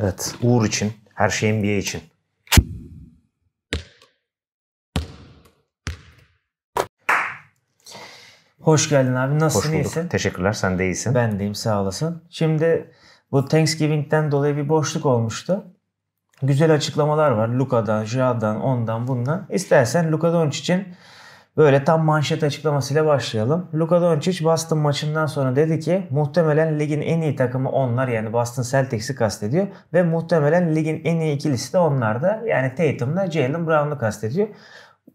Evet. Uğur için. Her şey NBA için. Hoş geldin abi. Nasılsın? Hoş bulduk. Teşekkürler. Sen de iyisin. Ben deyim. Sağ olasın. Şimdi bu Thanksgiving'den dolayı bir boşluk olmuştu. Güzel açıklamalar var. Luka'dan, Ja'dan, ondan, bundan. İstersen Luka Doncic için Böyle tam manşet açıklamasıyla başlayalım. Luka Doncic Boston maçından sonra dedi ki muhtemelen ligin en iyi takımı onlar yani Boston Celtics'i kastediyor ve muhtemelen ligin en iyi ikilisi de onlar da yani Tatum'la Jalen Brown'u kastediyor.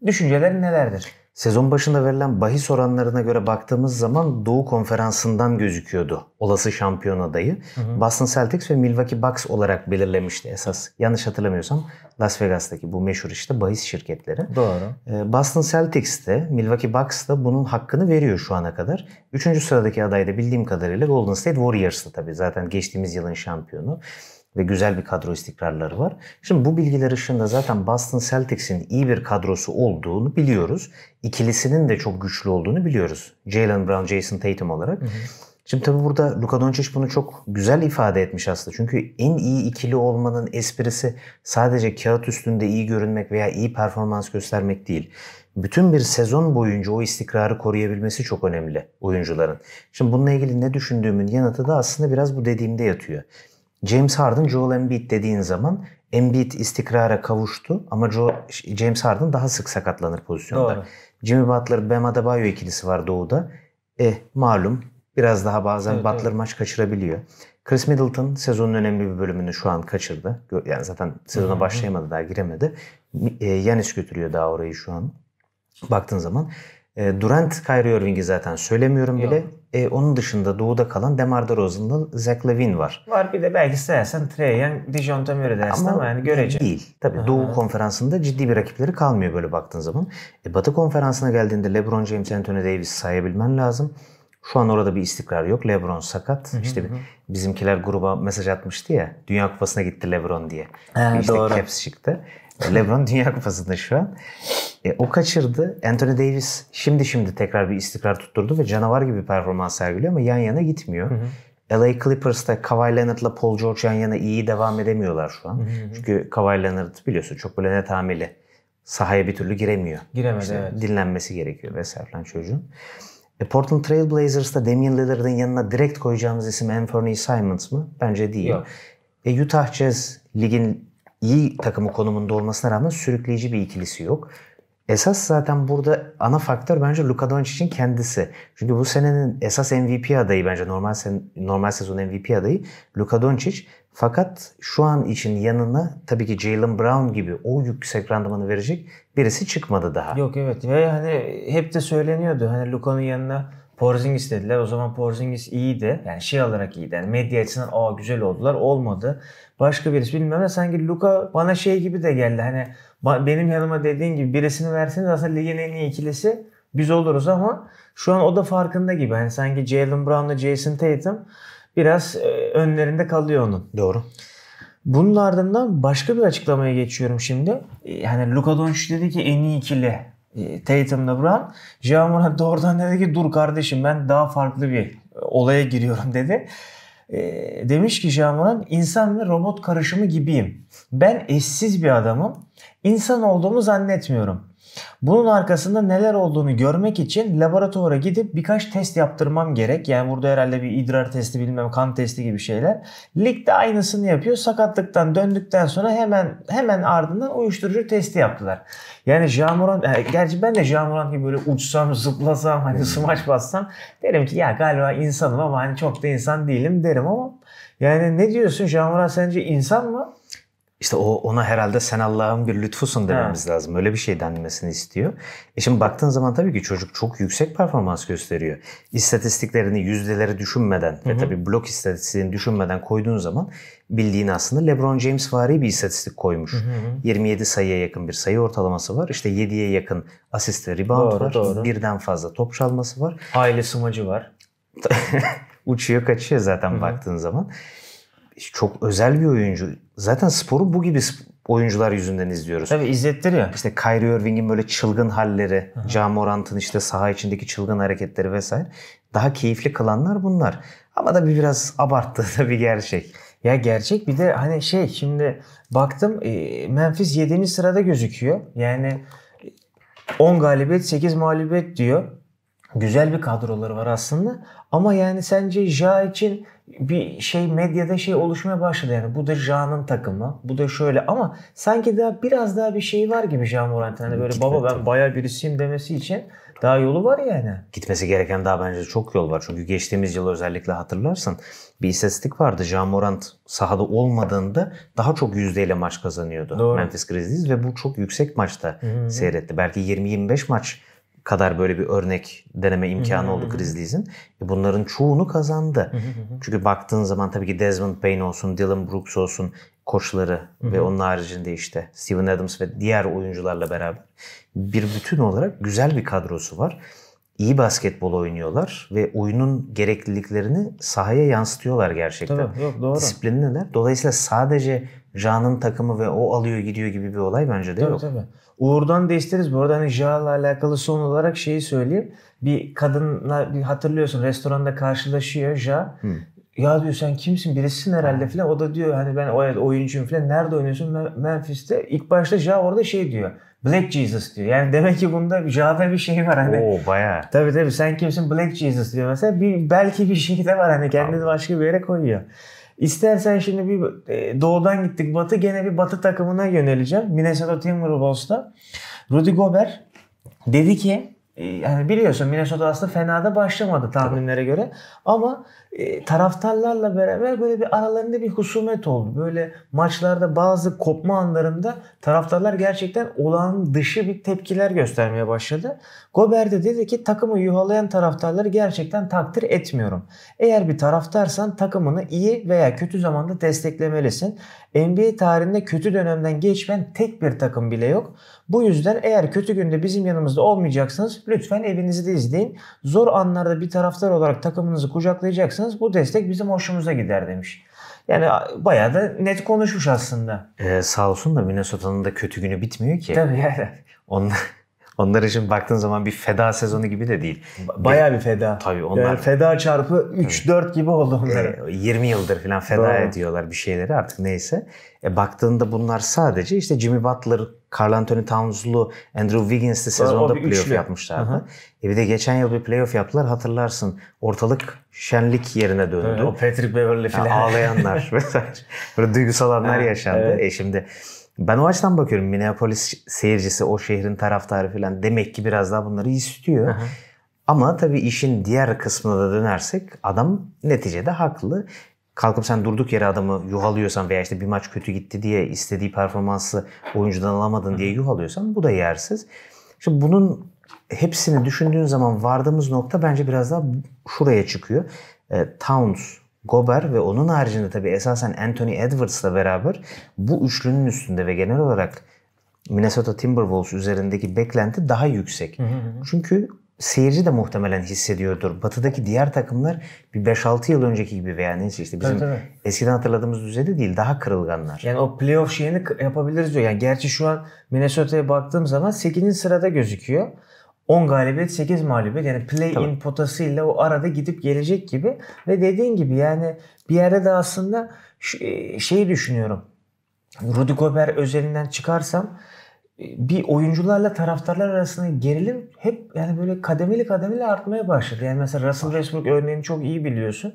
Düşünceleri nelerdir? Sezon başında verilen bahis oranlarına göre baktığımız zaman Doğu Konferansı'ndan gözüküyordu olası şampiyon adayı. Hı hı. Boston Celtics ve Milwaukee Bucks olarak belirlemişti esas. Yanlış hatırlamıyorsam Las Vegas'taki bu meşhur işte bahis şirketleri. Doğru. Ee, Boston Celtics de Milwaukee Bucks da bunun hakkını veriyor şu ana kadar. Üçüncü sıradaki aday da bildiğim kadarıyla Golden State Warriors'tı tabii zaten geçtiğimiz yılın şampiyonu ve güzel bir kadro istikrarları var. Şimdi bu bilgiler ışığında zaten Boston Celtics'in iyi bir kadrosu olduğunu biliyoruz. İkilisinin de çok güçlü olduğunu biliyoruz. Jalen Brown, Jason Tatum olarak. Hı hı. Şimdi tabii burada Luka Doncic bunu çok güzel ifade etmiş aslında. Çünkü en iyi ikili olmanın esprisi sadece kağıt üstünde iyi görünmek veya iyi performans göstermek değil. Bütün bir sezon boyunca o istikrarı koruyabilmesi çok önemli oyuncuların. Şimdi bununla ilgili ne düşündüğümün yanıtı da aslında biraz bu dediğimde yatıyor. James Harden, Joel Embiid dediğin zaman Embiid istikrara kavuştu ama Joe, James Harden daha sık sakatlanır pozisyonda. Doğru. Jimmy Butler, Bam Adebayo ikilisi var doğuda. Eh malum biraz daha bazen evet, Butler evet. maç kaçırabiliyor. Chris Middleton sezonun önemli bir bölümünü şu an kaçırdı. Yani zaten sezona Hı-hı. başlayamadı daha giremedi. Yanis eh, götürüyor daha orayı şu an. Baktığın zaman e, Durant, Kyrie Irving'i zaten söylemiyorum bile. E, onun dışında doğuda kalan Demar DeRozan'la Zach Levine var. Var bir de belki sayarsan Trey Young, Dijon Murray dersin ama, ama yani görece. Değil. Tabii hı Doğu konferansında ciddi bir rakipleri kalmıyor böyle baktığın zaman. E, Batı konferansına geldiğinde LeBron James, Anthony Davis sayabilmen lazım. Şu an orada bir istikrar yok. LeBron sakat. Hı hı işte hı. bizimkiler gruba mesaj atmıştı ya. Dünya Kupası'na gitti LeBron diye. He, işte doğru. Caps çıktı. LeBron Dünya Kupası'nda şu an. E, o kaçırdı. Anthony Davis şimdi şimdi tekrar bir istikrar tutturdu ve canavar gibi performans sergiliyor ama yan yana gitmiyor. Hı hı. LA Clippers'ta Kawhi Leonard'la Paul George yan yana iyi devam edemiyorlar şu an. Hı hı. Çünkü Kawhi Leonard biliyorsun çok böyle net hamile. Sahaya bir türlü giremiyor. Giremedi işte evet. Dinlenmesi gerekiyor vesaire falan çocuğun. E, Portland Trail Blazers'ta Damian Lillard'ın yanına direkt koyacağımız isim Anthony Simons mı? Bence değil. Yok. E, Utah Jazz ligin iyi takımı konumunda olmasına rağmen sürükleyici bir ikilisi yok. Esas zaten burada ana faktör bence Luka Doncic'in kendisi. Çünkü bu senenin esas MVP adayı bence normal sen normal sezon MVP adayı Luka Doncic. Fakat şu an için yanına tabii ki Jalen Brown gibi o yüksek randımanı verecek birisi çıkmadı daha. Yok evet ve hani hep de söyleniyordu hani Luka'nın yanına Porzingis dediler. O zaman Porzingis iyiydi. Yani şey olarak iyiydi. Yani medya açısından aa güzel oldular. Olmadı. Başka birisi bilmiyorum da Sanki Luka bana şey gibi de geldi. Hani benim yanıma dediğin gibi birisini verseniz aslında ligin en iyi ikilisi biz oluruz ama şu an o da farkında gibi. Hani sanki Jalen Brown'la Jason Tatum biraz e, önlerinde kalıyor onun. Doğru. Bunun ardından başka bir açıklamaya geçiyorum şimdi. Yani e, Luka Doncic dedi ki en iyi ikili e, Tatum'la Brown. Jean doğrudan dedi ki dur kardeşim ben daha farklı bir e, olaya giriyorum dedi. E, demiş ki Jean insan ve robot karışımı gibiyim. Ben eşsiz bir adamım. İnsan olduğumu zannetmiyorum. Bunun arkasında neler olduğunu görmek için laboratuvara gidip birkaç test yaptırmam gerek. Yani burada herhalde bir idrar testi bilmem kan testi gibi şeyler. de aynısını yapıyor. Sakatlıktan döndükten sonra hemen hemen ardından uyuşturucu testi yaptılar. Yani Jamuran, gerçi ben de Jamuran gibi böyle uçsam, zıplasam, hani smaç bassam derim ki ya galiba insanım ama hani çok da insan değilim derim ama yani ne diyorsun Jamuran sence insan mı? İşte o ona herhalde sen Allah'ın bir lütfusun dememiz ha. lazım. Öyle bir şey denmesini istiyor. E şimdi baktığın zaman tabii ki çocuk çok yüksek performans gösteriyor. İstatistiklerini, yüzdeleri düşünmeden Hı-hı. ve tabii blok istatistiğini düşünmeden koyduğun zaman bildiğin aslında LeBron James vari bir istatistik koymuş. Hı-hı. 27 sayıya yakın bir sayı ortalaması var. İşte 7'ye yakın asist ve rebound doğru, var. Doğru. Birden fazla top çalması var. Aile sumacı var. Uçuyor kaçıyor zaten Hı-hı. baktığın zaman çok özel bir oyuncu. Zaten sporu bu gibi oyuncular yüzünden izliyoruz. Tabii izlettir ya. İşte Kyrie Irving'in böyle çılgın halleri, hı Morant'ın işte saha içindeki çılgın hareketleri vesaire. Daha keyifli kılanlar bunlar. Ama da bir biraz abarttığı da bir gerçek. Ya gerçek bir de hani şey şimdi baktım e, Memphis 7. sırada gözüküyor. Yani 10 galibiyet 8 mağlubiyet diyor. Güzel bir kadroları var aslında ama yani sence Ja için bir şey medyada şey oluşmaya başladı yani bu da Ja'nın takımı bu da şöyle ama sanki daha biraz daha bir şey var gibi Ja Morant'ın hani böyle Gitmedi. baba ben bayağı birisiyim demesi için daha yolu var yani. Gitmesi gereken daha bence çok yol var çünkü geçtiğimiz yıl özellikle hatırlarsın bir istatistik vardı Ja Morant sahada olmadığında daha çok yüzdeyle maç kazanıyordu Doğru. Memphis Grizzlies ve bu çok yüksek maçta Hı-hı. seyretti belki 20-25 maç kadar böyle bir örnek deneme imkanı hı hı oldu Chris Lees'in. E bunların çoğunu kazandı. Çünkü baktığın zaman tabii ki Desmond Payne olsun, Dylan Brooks olsun koçları ve onun haricinde işte Steven Adams ve diğer oyuncularla beraber bir bütün olarak güzel bir kadrosu var iyi basketbol oynuyorlar ve oyunun gerekliliklerini sahaya yansıtıyorlar gerçekten. Tabii, yok, doğru. Disiplinliler. Dolayısıyla sadece Ja'nın takımı ve o alıyor gidiyor gibi bir olay bence de tabii, yok. Tabii. Uğur'dan da isteriz. Bu arada hani Ja'la alakalı son olarak şeyi söyleyeyim. Bir kadınla bir hatırlıyorsun restoranda karşılaşıyor Ja. Hmm ya diyor sen kimsin birisin herhalde filan. O da diyor hani ben oyuncuyum filan. Nerede oynuyorsun? Memphis'te. İlk başta Ja orada şey diyor. Black Jesus diyor. Yani demek ki bunda Ja'da bir şey var hani. Oo bayağı. Tabii tabii sen kimsin Black Jesus diyor mesela. Bir, belki bir şey de var hani kendini başka bir yere koyuyor. İstersen şimdi bir e, doğudan gittik batı gene bir batı takımına yöneleceğim. Minnesota Timberwolves'ta Rudy Gobert dedi ki ee, yani biliyorsun Minnesota aslında fena da başlamadı tahminlere Tabii. göre. Ama e, taraftarlarla beraber böyle bir aralarında bir husumet oldu. Böyle maçlarda bazı kopma anlarında taraftarlar gerçekten olağan dışı bir tepkiler göstermeye başladı. Gober de dedi ki takımı yuhalayan taraftarları gerçekten takdir etmiyorum. Eğer bir taraftarsan takımını iyi veya kötü zamanda desteklemelisin. NBA tarihinde kötü dönemden geçmeyen tek bir takım bile yok. Bu yüzden eğer kötü günde bizim yanımızda olmayacaksınız lütfen evinizde izleyin. Zor anlarda bir taraftar olarak takımınızı kucaklayacaksınız. Bu destek bizim hoşumuza gider demiş. Yani bayağı da net konuşmuş aslında. Ee, sağ olsun da Minnesota'nın da kötü günü bitmiyor ki. Tabii yani. Onlar onlar için baktığın zaman bir feda sezonu gibi de değil. Baya bir feda. Tabii onlar. Yani feda çarpı 3-4 gibi oldu onlar. E, 20 yıldır falan feda Doğru. ediyorlar bir şeyleri artık neyse. E, baktığında bunlar sadece işte Jimmy Butler, Carl Anthony Towns'lu, Andrew Wiggins'li sezonda playoff üçlü. yapmışlardı. Hı-hı. E bir de geçen yıl bir playoff yaptılar hatırlarsın. Ortalık şenlik yerine döndü. Evet, o Patrick Beverly falan. Yani ağlayanlar vesaire. Böyle duygusal anlar yaşandı. Evet. E şimdi ben o açıdan bakıyorum. Minneapolis seyircisi, o şehrin taraftarı falan demek ki biraz daha bunları istiyor. Ama tabii işin diğer kısmına da dönersek adam neticede haklı. Kalkıp sen durduk yere adamı yuhalıyorsan veya işte bir maç kötü gitti diye istediği performansı oyuncudan alamadın diye yuhalıyorsan bu da yersiz. Şimdi bunun hepsini düşündüğün zaman vardığımız nokta bence biraz daha şuraya çıkıyor. E, Towns Gober ve onun haricinde tabii esasen Anthony Edwards'la beraber bu üçlünün üstünde ve genel olarak Minnesota Timberwolves üzerindeki beklenti daha yüksek. Hı hı Çünkü seyirci de muhtemelen hissediyordur. Batı'daki diğer takımlar bir 5-6 yıl önceki gibi veya neyse işte bizim evet, evet. eskiden hatırladığımız düzeyde değil daha kırılganlar. Yani o playoff şeyini yapabiliriz diyor. Yani gerçi şu an Minnesota'ya baktığım zaman 8. sırada gözüküyor. 10 galibiyet 8 mağlubiyet yani play-in tamam. potasıyla o arada gidip gelecek gibi ve dediğin gibi yani bir yerde de aslında e, şeyi düşünüyorum. Rudy Gobert özelinden çıkarsam e, bir oyuncularla taraftarlar arasında gerilim hep yani böyle kademeli kademeli artmaya başladı. Yani mesela Russell Westbrook örneğini çok iyi biliyorsun.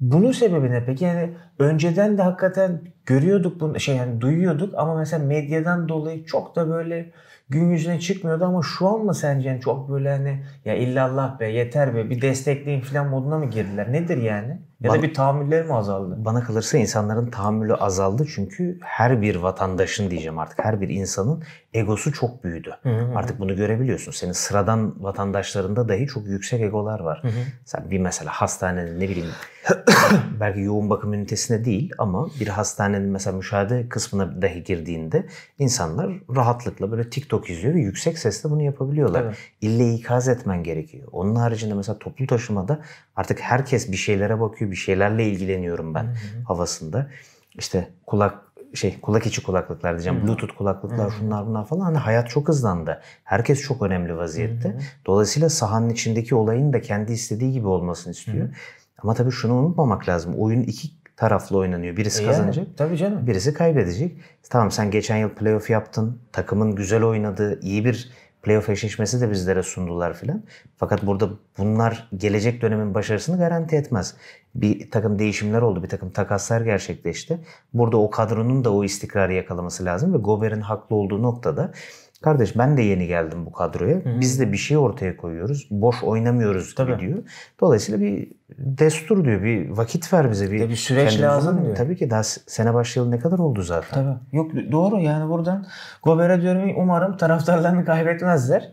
Bunun sebebi ne peki? Yani önceden de hakikaten görüyorduk bunu şey yani duyuyorduk ama mesela medyadan dolayı çok da böyle gün yüzüne çıkmıyordu ama şu an mı sence yani çok böyle hani ya illallah be yeter be bir destekleyin falan moduna mı girdiler? Nedir yani? Ya bana, da bir tahammülleri mi azaldı? Bana kalırsa insanların tahammülü azaldı çünkü her bir vatandaşın diyeceğim artık her bir insanın egosu çok büyüdü. Hı hı. Artık bunu görebiliyorsun. Senin sıradan vatandaşlarında dahi çok yüksek egolar var. Hı hı. Sen bir mesela hastanenin ne bileyim belki yoğun bakım ünitesine değil ama bir hastanenin mesela müşahede kısmına dahi girdiğinde insanlar rahatlıkla böyle TikTok izliyor ve yüksek sesle bunu yapabiliyorlar. Evet. İlle ikaz etmen gerekiyor. Onun haricinde mesela toplu taşımada Artık herkes bir şeylere bakıyor, bir şeylerle ilgileniyorum ben Hı-hı. havasında. İşte kulak şey kulak içi kulaklıklar diyeceğim. Hı-hı. Bluetooth kulaklıklar Hı-hı. şunlar bunlar falan. Hani hayat çok hızlandı. Herkes çok önemli vaziyette. Hı-hı. Dolayısıyla sahanın içindeki olayın da kendi istediği gibi olmasını istiyor. Hı-hı. Ama tabii şunu unutmamak lazım. Oyun iki taraflı oynanıyor. Birisi e kazanacak. Yani, tabii canım. Birisi kaybedecek. Tamam sen geçen yıl playoff yaptın. Takımın güzel oynadığı, iyi bir playoff eşleşmesi de bizlere sundular filan. Fakat burada bunlar gelecek dönemin başarısını garanti etmez. Bir takım değişimler oldu, bir takım takaslar gerçekleşti. Burada o kadronun da o istikrarı yakalaması lazım ve Gober'in haklı olduğu noktada Kardeş ben de yeni geldim bu kadroya. Hı-hı. Biz de bir şey ortaya koyuyoruz. Boş oynamıyoruz tabii. diyor. Dolayısıyla bir destur diyor. Bir vakit ver bize. Bir, bir süreç lazım diyor. Tabii ki daha sene başlayalı ne kadar oldu zaten. Tabii. Yok doğru yani buradan Gober'e diyorum umarım taraftarlarını kaybetmezler.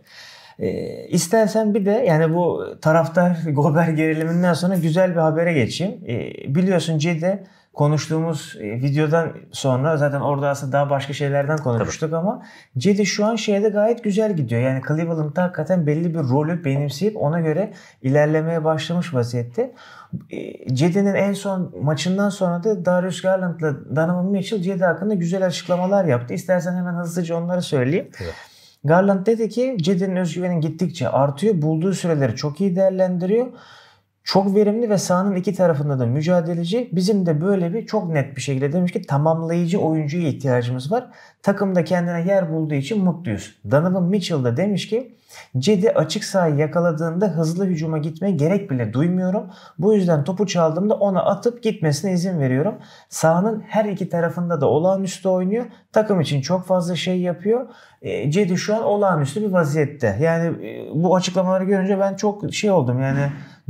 E, istersen bir de yani bu taraftar Gober geriliminden sonra güzel bir habere geçeyim. E, biliyorsun Cedi konuştuğumuz e, videodan sonra zaten orada aslında daha başka şeylerden konuşmuştuk Tabii. ama Cedi şu an şeyde gayet güzel gidiyor. Yani Cleveland'da hakikaten belli bir rolü benimseyip ona göre ilerlemeye başlamış vaziyette. Ee, Cedi'nin en son maçından sonra da Darius Garland'la Donovan Mitchell Cedi hakkında güzel açıklamalar yaptı. İstersen hemen hızlıca onları söyleyeyim. Evet. Garland dedi ki Cedi'nin özgüveni gittikçe artıyor. Bulduğu süreleri çok iyi değerlendiriyor. Çok verimli ve sahanın iki tarafında da mücadeleci. Bizim de böyle bir çok net bir şekilde demiş ki tamamlayıcı oyuncuya ihtiyacımız var. Takımda kendine yer bulduğu için mutluyuz. Donovan Mitchell de demiş ki Cedi açık sahayı yakaladığında hızlı hücuma gitmeye gerek bile duymuyorum. Bu yüzden topu çaldığımda ona atıp gitmesine izin veriyorum. Sahanın her iki tarafında da olağanüstü oynuyor. Takım için çok fazla şey yapıyor. E, Cedi şu an olağanüstü bir vaziyette. Yani e, bu açıklamaları görünce ben çok şey oldum yani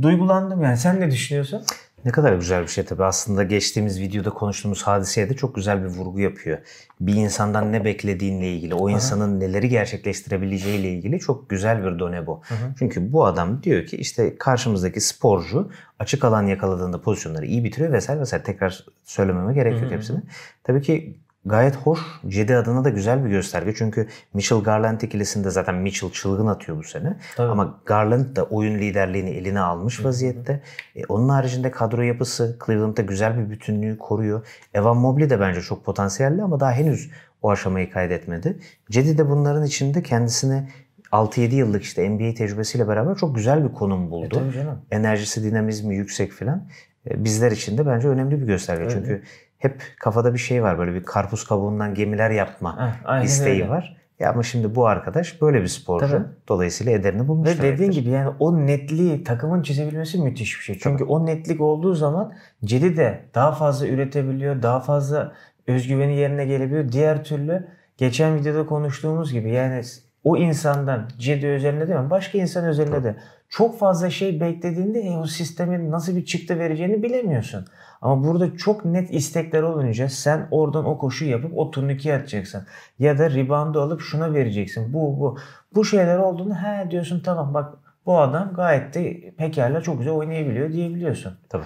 duygulandım yani. Sen ne düşünüyorsun? Ne kadar güzel bir şey tabii. Aslında geçtiğimiz videoda konuştuğumuz hadiseye de çok güzel bir vurgu yapıyor. Bir insandan ne beklediğinle ilgili, o insanın neleri gerçekleştirebileceğiyle ilgili çok güzel bir done bu. Hı hı. Çünkü bu adam diyor ki işte karşımızdaki sporcu açık alan yakaladığında pozisyonları iyi bitiriyor vesaire vesaire. Tekrar söylememe gerek yok hepsini. Tabii ki gayet hoş. Cedi adına da güzel bir gösterge. Çünkü Mitchell Garland ikilisinde zaten Mitchell çılgın atıyor bu sene. Tabii. Ama Garland da oyun liderliğini eline almış vaziyette. E, onun haricinde kadro yapısı Cleveland'da güzel bir bütünlüğü koruyor. Evan Mobley de bence çok potansiyelli ama daha henüz o aşamayı kaydetmedi. Cedi de bunların içinde kendisine 6-7 yıllık işte NBA tecrübesiyle beraber çok güzel bir konum e, buldu. E, Enerjisi, dinamizmi yüksek filan. E, bizler için de bence önemli bir gösterge. Öyle. Çünkü hep kafada bir şey var. Böyle bir karpuz kabuğundan gemiler yapma eh, isteği öyle. var. Ya ama şimdi bu arkadaş böyle bir sporcu. Tabii. Dolayısıyla ederini bulmuş. Ve dediğin gibi yani o netliği takımın çizebilmesi müthiş bir şey. Çünkü Tabii. o netlik olduğu zaman Cedi de daha fazla üretebiliyor, daha fazla özgüveni yerine gelebiliyor. Diğer türlü geçen videoda konuştuğumuz gibi yani o insandan Cedi özelinde değil mi? Başka insan özelinde de çok fazla şey beklediğinde e, o sistemin nasıl bir çıktı vereceğini bilemiyorsun. Ama burada çok net istekler olunca sen oradan o koşu yapıp o turnike atacaksın. Ya da ribandı alıp şuna vereceksin. Bu bu. Bu şeyler olduğunu, he diyorsun tamam bak bu adam gayet de pekala çok güzel oynayabiliyor diyebiliyorsun. Tabii.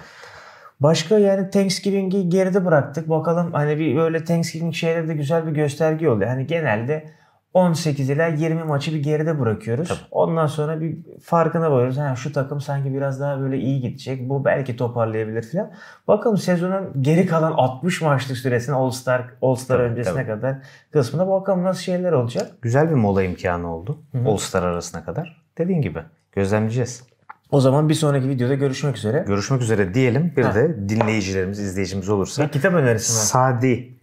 Başka yani Thanksgiving'i geride bıraktık. Bakalım hani bir böyle Thanksgiving şeyleri de güzel bir gösterge oldu. Hani genelde 18 ile 20 maçı bir geride bırakıyoruz. Tabii. Ondan sonra bir farkına varıyoruz. Ha, şu takım sanki biraz daha böyle iyi gidecek. Bu belki toparlayabilir filan. Bakalım sezonun geri kalan 60 maçlık süresini All Star All Star tabii, öncesine tabii. kadar kısmında bakalım nasıl şeyler olacak. Güzel bir mola imkanı oldu. Hı-hı. All Star arasına kadar. Dediğin gibi gözlemleyeceğiz. O zaman bir sonraki videoda görüşmek üzere. Görüşmek üzere diyelim. Bir ha. de dinleyicilerimiz, izleyicimiz olursa. Bir kitap önerisi mi? Sadi,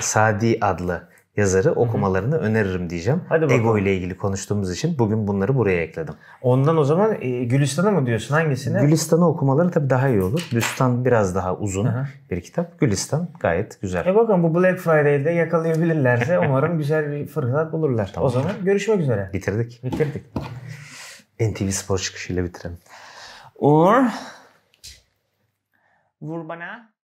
Sadi adlı yazarı okumalarını öneririm diyeceğim. Hadi Ego ile ilgili konuştuğumuz için bugün bunları buraya ekledim. Ondan o zaman e, Gülistan'ı mı diyorsun hangisini? Gülistan'ı okumaları tabii daha iyi olur. Gülistan biraz daha uzun hı bir kitap. Gülistan gayet güzel. E bakın bu Black Friday'de yakalayabilirlerse umarım güzel bir fırsat bulurlar. Tamam. O zaman görüşmek üzere. Bitirdik. Bitirdik. NTV Spor çıkışıyla bitirelim. Uğur. Vur bana.